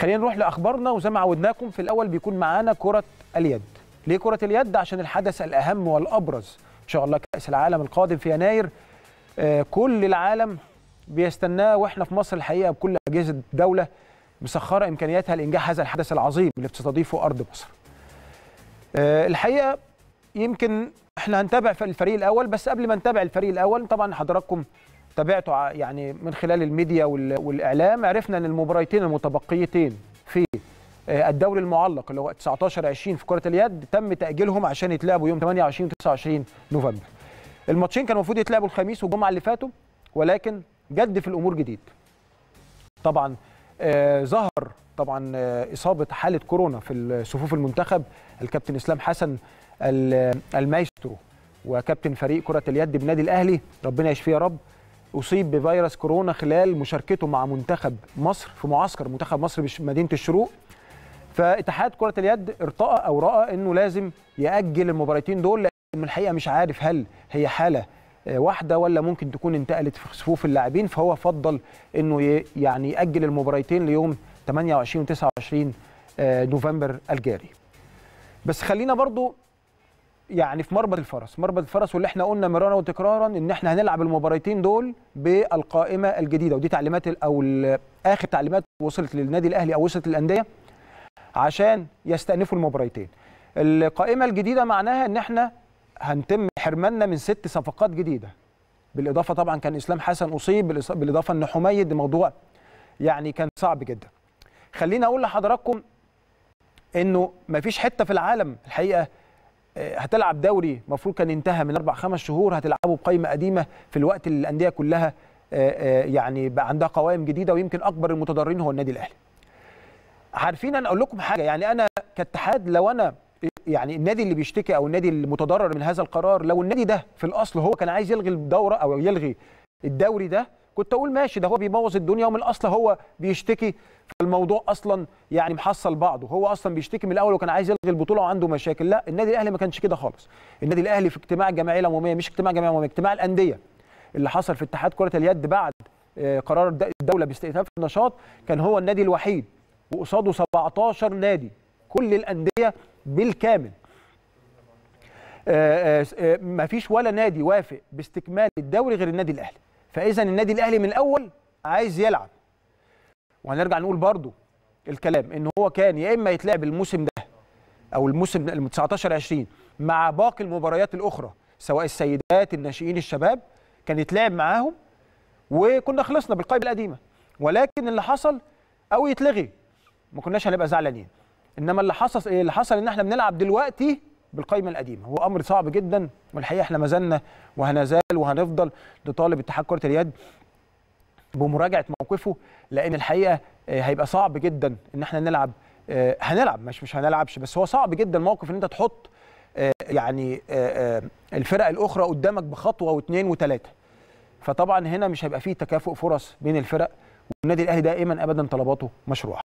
خلينا نروح لاخبارنا وزي ما عودناكم في الاول بيكون معانا كره اليد ليه كره اليد عشان الحدث الاهم والابرز ان شاء الله كاس العالم القادم في يناير آه، كل العالم بيستناه واحنا في مصر الحقيقه بكل اجهزه الدوله مسخره امكانياتها لانجاح هذا الحدث العظيم اللي بتستضيفه ارض مصر آه، الحقيقه يمكن احنا هنتابع في الفريق الاول بس قبل ما نتابع الفريق الاول طبعا حضراتكم تابعته يعني من خلال الميديا والاعلام عرفنا ان المباريتين المتبقيتين في آه، الدوري المعلق اللي هو 19 20 في كره اليد تم تاجيلهم عشان يتلعبوا يوم 28 و 29 نوفمبر. الماتشين كانوا المفروض يتلعبوا الخميس والجمعه اللي فاتوا ولكن جد في الامور جديد. طبعا آه ظهر طبعا آه اصابه حاله كورونا في صفوف المنتخب الكابتن اسلام حسن المايسترو وكابتن فريق كره اليد بنادي الاهلي ربنا يشفيه يا رب اصيب بفيروس كورونا خلال مشاركته مع منتخب مصر في معسكر منتخب مصر بمدينه الشروق فاتحاد كره اليد ارتأى او راى انه لازم ياجل المباراتين دول لانه الحقيقه مش عارف هل هي حاله آه، واحده ولا ممكن تكون انتقلت في صفوف اللاعبين فهو فضل انه يعني ياجل المباراتين ليوم 28 و 29 نوفمبر الجاري بس خلينا برضو يعني في مربط الفرس مربط الفرس واللي احنا قلنا مرارا وتكرارا ان احنا هنلعب المباراتين دول بالقائمه الجديده ودي تعليمات او اخر تعليمات وصلت للنادي الاهلي او وصلت للانديه عشان يستأنفوا المباراتين القائمه الجديده معناها ان احنا هنتم حرماننا من ست صفقات جديده بالاضافه طبعا كان اسلام حسن اصيب بالاضافه ان حميد موضوع يعني كان صعب جدا خليني اقول لحضراتكم انه مفيش حته في العالم الحقيقه آه، هتلعب دوري المفروض كان انتهى من اربع خمس شهور هتلعبه بقايمه قديمه في الوقت اللي الانديه كلها آه، آه، يعني بقى عندها قوائم جديده ويمكن اكبر المتضررين هو النادي الاهلي. عارفين انا اقول لكم حاجه يعني انا كاتحاد لو انا يعني النادي اللي بيشتكي او النادي المتضرر من هذا القرار لو النادي ده في الاصل هو كان عايز يلغي الدوره او يلغي الدوري ده كنت اقول ماشي ده هو بيبوظ الدنيا ومن الاصل هو بيشتكي فالموضوع اصلا يعني محصل بعضه هو اصلا بيشتكي من الاول وكان عايز يلغي البطوله وعنده مشاكل لا النادي الاهلي ما كانش كده خالص النادي الاهلي في اجتماع الجمعيه العموميه مش اجتماع جمعيه عموميه اجتماع الانديه اللي حصل في اتحاد كره اليد بعد آه، قرار الدوله باستئناف النشاط كان هو النادي الوحيد وقصاده 17 نادي كل الانديه بالكامل آه، آه، ما فيش ولا نادي وافق باستكمال الدوري غير النادي الاهلي فاذا النادي الاهلي من الاول عايز يلعب وهنرجع نقول برضو الكلام ان هو كان يا اما يتلعب الموسم ده او الموسم 19 20 مع باقي المباريات الاخرى سواء السيدات الناشئين الشباب كان يتلعب معاهم وكنا خلصنا بالقائمه القديمه ولكن اللي حصل او يتلغي ما كناش هنبقى زعلانين انما اللي حصل اللي حصل ان احنا بنلعب دلوقتي بالقائمه القديمه هو امر صعب جدا والحقيقه احنا ما زلنا وهنزال وهنفضل نطالب اتحاد كره اليد بمراجعه موقفه لان الحقيقه آه، هيبقى صعب جدا ان احنا نلعب آه، هنلعب مش مش هنلعبش بس هو صعب جدا موقف ان انت تحط آه، يعني الفرق الاخرى قدامك بخطوه واثنين وثلاثه فطبعا هنا مش هيبقى فيه تكافؤ فرص بين الفرق والنادي الاهلي دائما ابدا طلباته مشروعه